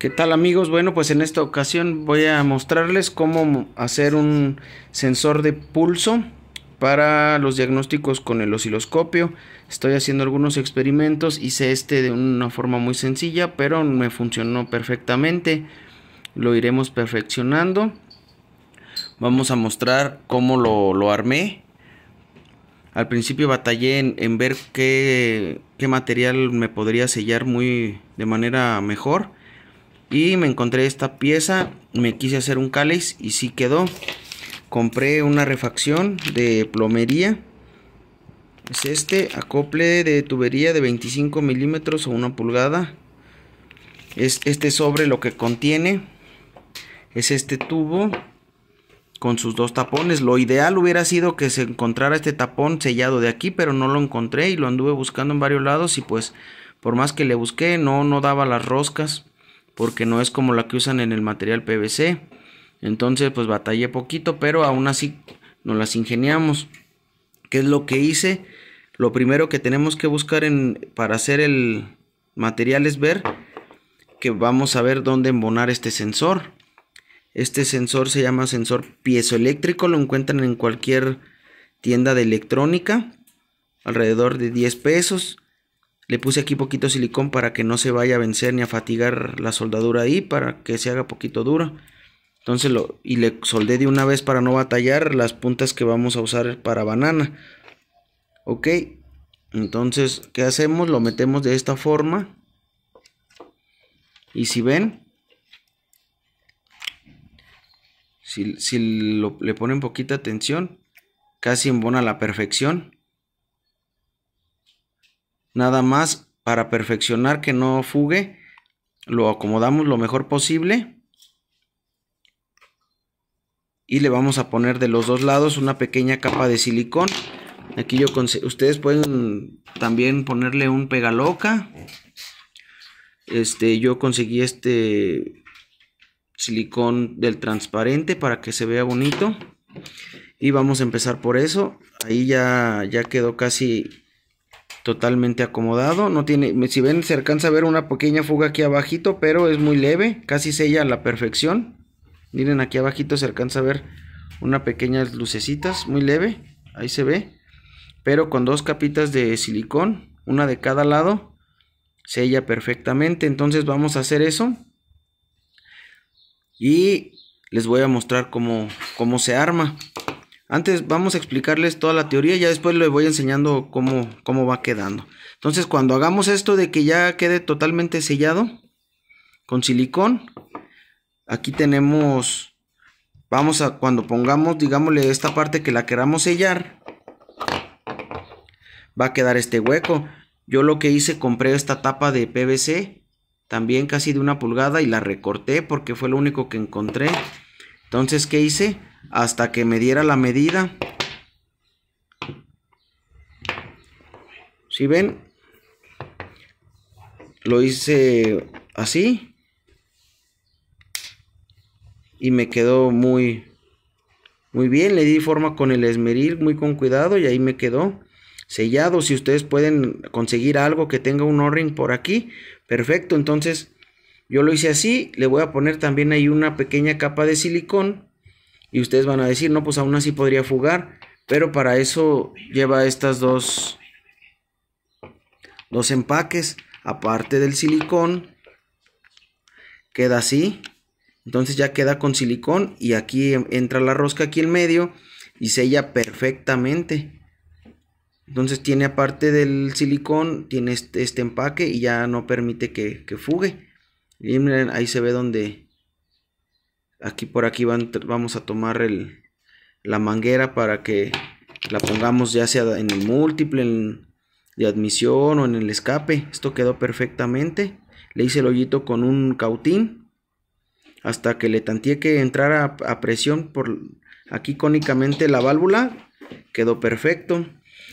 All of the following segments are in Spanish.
¿Qué tal amigos? Bueno, pues en esta ocasión voy a mostrarles cómo hacer un sensor de pulso para los diagnósticos con el osciloscopio. Estoy haciendo algunos experimentos, hice este de una forma muy sencilla, pero me funcionó perfectamente. Lo iremos perfeccionando. Vamos a mostrar cómo lo, armé. Al principio batallé en, ver qué, qué material me podría sellar muy de manera mejor y me encontré esta pieza, me quise hacer un cáliz y sí quedó. Compré una refacción de plomería. Es este, acople de tubería de 25 milímetros o una pulgada. Es este sobre lo que contiene. Es este tubo con sus dos tapones. Lo ideal hubiera sido que se encontrara este tapón sellado de aquí, pero no lo encontré y lo anduve buscando en varios lados y pues por más que le busqué no, no daba las roscas porque no es como la que usan en el material PVC. Entonces pues batallé poquito, pero aún así nos las ingeniamos. ¿Qué es lo que hice? Lo primero que tenemos que buscar en, para hacer el material es ver que vamos a ver dónde embonar este sensor. Este sensor se llama sensor piezoeléctrico, lo encuentran en cualquier tienda de electrónica, alrededor de 10 pesos. Le puse aquí poquito silicón para que no se vaya a vencer ni a fatigar la soldadura ahí, para que se haga poquito duro. Entonces lo, y le soldé de una vez para no batallar las puntas que vamos a usar para banana. Ok, entonces, ¿qué hacemos? Lo metemos de esta forma. Y si ven, si, le ponen poquita tensión, casi embona a la perfección nada más para perfeccionar que no fugue, lo acomodamos lo mejor posible y le vamos a poner de los dos lados una pequeña capa de silicón. Aquí yo ustedes pueden también ponerle un pega loca. Este, yo conseguí este silicón del transparente para que se vea bonito. Y vamos a empezar por eso. Ahí ya, ya quedó casi totalmente acomodado. No tiene, si ven, se alcanza a ver una pequeña fuga aquí abajito, pero es muy leve, casi sella a la perfección. Miren, aquí abajito se alcanza a ver unas pequeñas lucecitas, muy leve, ahí se ve. Pero con dos capitas de silicón, una de cada lado, sella perfectamente. Entonces vamos a hacer eso. Y les voy a mostrar cómo, cómo se arma. Antes vamos a explicarles toda la teoría, ya después les voy enseñando cómo, cómo va quedando. Entonces cuando hagamos esto de que ya quede totalmente sellado con silicón, aquí tenemos, vamos a cuando pongamos, digámosle esta parte que la queramos sellar, va a quedar este hueco. Yo lo que hice, compré esta tapa de PVC, también casi de una pulgada y la recorté porque fue lo único que encontré. Entonces, ¿qué hice? hasta que me diera la medida. Si ven, lo hice así y me quedó muy muy bien, le di forma con el esmeril muy con cuidado y ahí me quedó sellado. Si ustedes pueden conseguir algo que tenga un o-ring por aquí, perfecto. Entonces yo lo hice así, le voy a poner también ahí una pequeña capa de silicón y ustedes van a decir, no, pues aún así podría fugar, pero para eso lleva estas dos, dos empaques, aparte del silicón, queda así. Entonces ya queda con silicón y aquí entra la rosca aquí en medio y sella perfectamente. Entonces tiene aparte del silicón, tiene este, este empaque y ya no permite que, que fugue. miren, ahí se ve donde, Aquí por aquí vamos a tomar la manguera para que la pongamos ya sea en el múltiple, de admisión o en el escape. Esto quedó perfectamente. Le hice el hoyito con un cautín hasta que le tanteé que entrara a presión por aquí cónicamente la válvula. Quedó perfecto.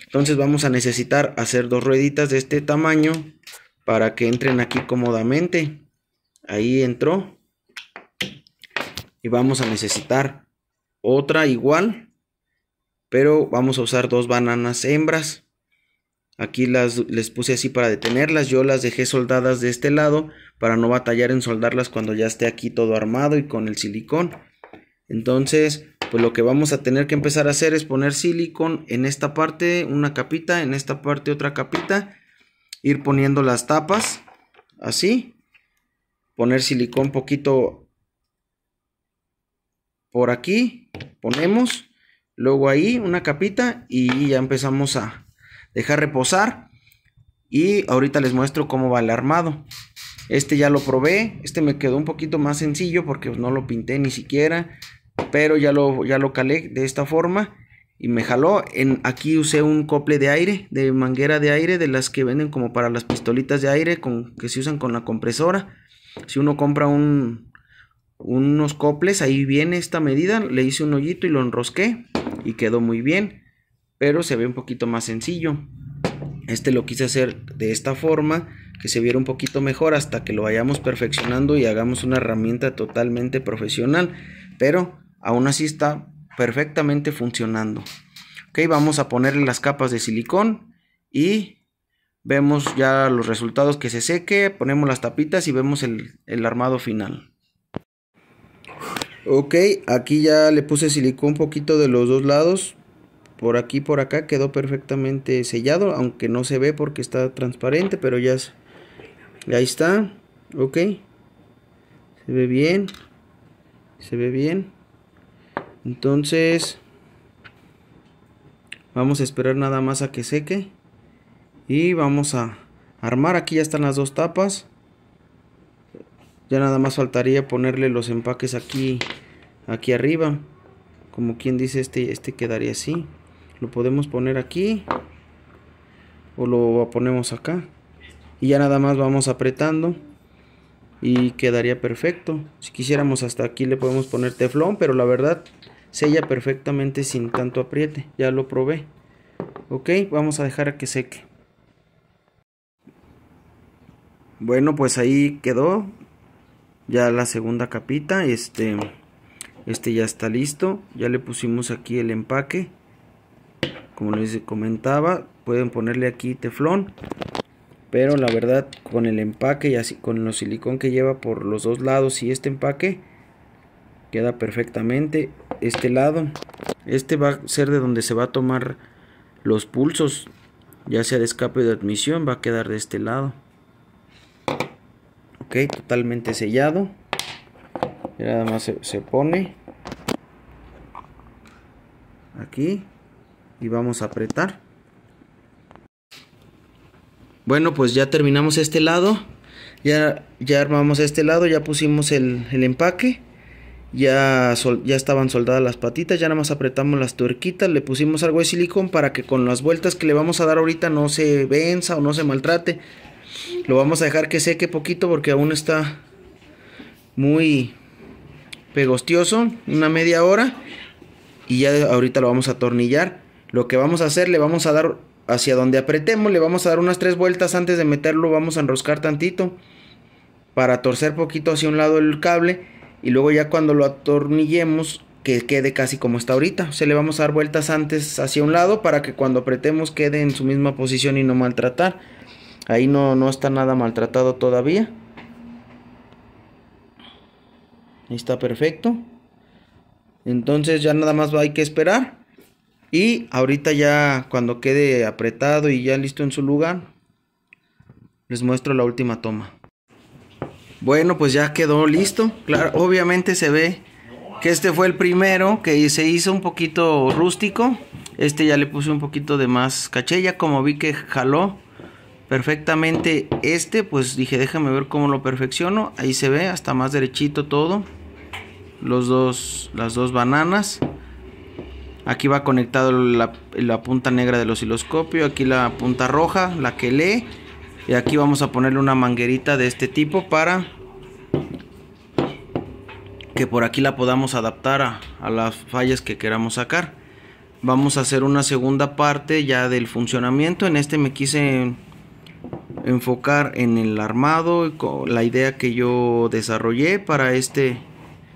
Entonces vamos a necesitar hacer dos rueditas de este tamaño para que entren aquí cómodamente. Ahí entró y vamos a necesitar otra igual, pero vamos a usar dos bananas hembras. Aquí las les puse así para detenerlas, yo las dejé soldadas de este lado para no batallar en soldarlas cuando ya esté aquí todo armado y con el silicón. Entonces, pues lo que vamos a tener que empezar a hacer es poner silicón en esta parte una capita, en esta parte otra capita, ir poniendo las tapas así, poner silicón poquito por aquí, ponemos, luego ahí una capita y ya empezamos a dejar reposar. Y ahorita les muestro cómo va el armado. Este ya lo probé, este me quedó un poquito más sencillo porque no lo pinté ni siquiera, pero ya lo, ya lo calé de esta forma y me jaló. En, aquí usé un cople de aire, de manguera de aire, de las que venden como para las pistolitas de aire con, que se usan con la compresora. Si uno compra un, unos coples, ahí viene esta medida, le hice un hoyito y lo enrosqué y quedó muy bien, pero se ve un poquito más sencillo. Este lo quise hacer de esta forma, que se viera un poquito mejor hasta que lo vayamos perfeccionando y hagamos una herramienta totalmente profesional, pero aún así está perfectamente funcionando. Ok, vamos a ponerle las capas de silicón y vemos ya los resultados que se seque, ponemos las tapitas y vemos el, el armado final. Ok, aquí ya le puse silicón un poquito de los dos lados. Por aquí, por acá quedó perfectamente sellado, aunque no se ve porque está transparente, pero ya, está. Ok, se ve bien, se ve bien. Entonces, vamos a esperar nada más a que seque y vamos a armar. Aquí ya están las dos tapas. Ya nada más faltaría ponerle los empaques aquí, aquí arriba. Como quien dice, este, este quedaría así. Lo podemos poner aquí. O lo ponemos acá. Y ya nada más vamos apretando. Y quedaría perfecto. Si quisiéramos hasta aquí le podemos poner teflón. Pero la verdad sella perfectamente sin tanto apriete. Ya lo probé. Ok, vamos a dejar a que seque. Bueno, pues ahí quedó ya la segunda capita este este ya está listo ya le pusimos aquí el empaque como les comentaba pueden ponerle aquí teflón pero la verdad con el empaque y así con los silicón que lleva por los dos lados y este empaque queda perfectamente este lado este va a ser de donde se va a tomar los pulsos ya sea de escape de admisión va a quedar de este lado totalmente sellado y nada más se, pone aquí y vamos a apretar bueno pues ya terminamos este lado ya, ya armamos este lado ya pusimos el, empaque ya, ya estaban soldadas las patitas, ya nada más apretamos las tuerquitas, le pusimos algo de silicón para que con las vueltas que le vamos a dar ahorita no se venza o no se maltrate. Lo vamos a dejar que seque poquito porque aún está muy pegostioso, una media hora. Y ya ahorita lo vamos a atornillar. Lo que vamos a hacer, le vamos a dar hacia donde apretemos, le vamos a dar unas tres vueltas antes de meterlo, vamos a enroscar tantito para torcer poquito hacia un lado el cable y luego ya cuando lo atornillemos que quede casi como está ahorita. O sea, le vamos a dar vueltas antes hacia un lado para que cuando apretemos quede en su misma posición y no maltratar. Ahí no, está nada maltratado todavía. Ahí está perfecto. Entonces ya nada más hay que esperar. Y ahorita ya cuando quede apretado y ya listo en su lugar, les muestro la última toma. Bueno, pues ya quedó listo. Claro, obviamente se ve que este fue el primero que se hizo un poquito rústico. Este ya le puse un poquito de más caché, ya como vi que jaló perfectamente este pues dije déjame ver cómo lo perfecciono ahí se ve hasta más derechito todo los dos las dos bananas aquí va conectado la, punta negra del osciloscopio aquí la punta roja la que lee y aquí vamos a ponerle una manguerita de este tipo para que por aquí la podamos adaptar a, a las fallas que queramos sacar vamos a hacer una segunda parte ya del funcionamiento en este me quise enfocar en el armado, con la idea que yo desarrollé para este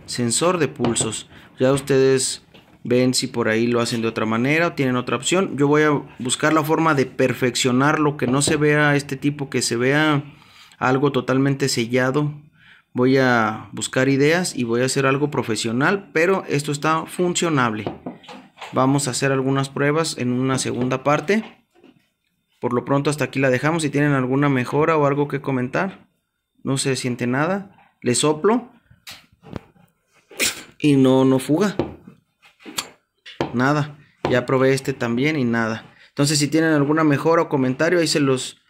sensor de pulsos. Ya ustedes ven si por ahí lo hacen de otra manera o tienen otra opción. Yo voy a buscar la forma de perfeccionar lo que no se vea este tipo, que se vea algo totalmente sellado. Voy a buscar ideas y voy a hacer algo profesional, pero esto está funcionable. Vamos a hacer algunas pruebas en una segunda parte. Por lo pronto hasta aquí la dejamos. Si tienen alguna mejora o algo que comentar, no se siente nada. Le soplo y no, no fuga. Nada. Ya probé este también y nada. Entonces, si tienen alguna mejora o comentario, ahí se los,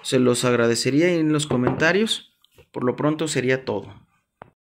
se los agradecería en los comentarios. Por lo pronto sería todo.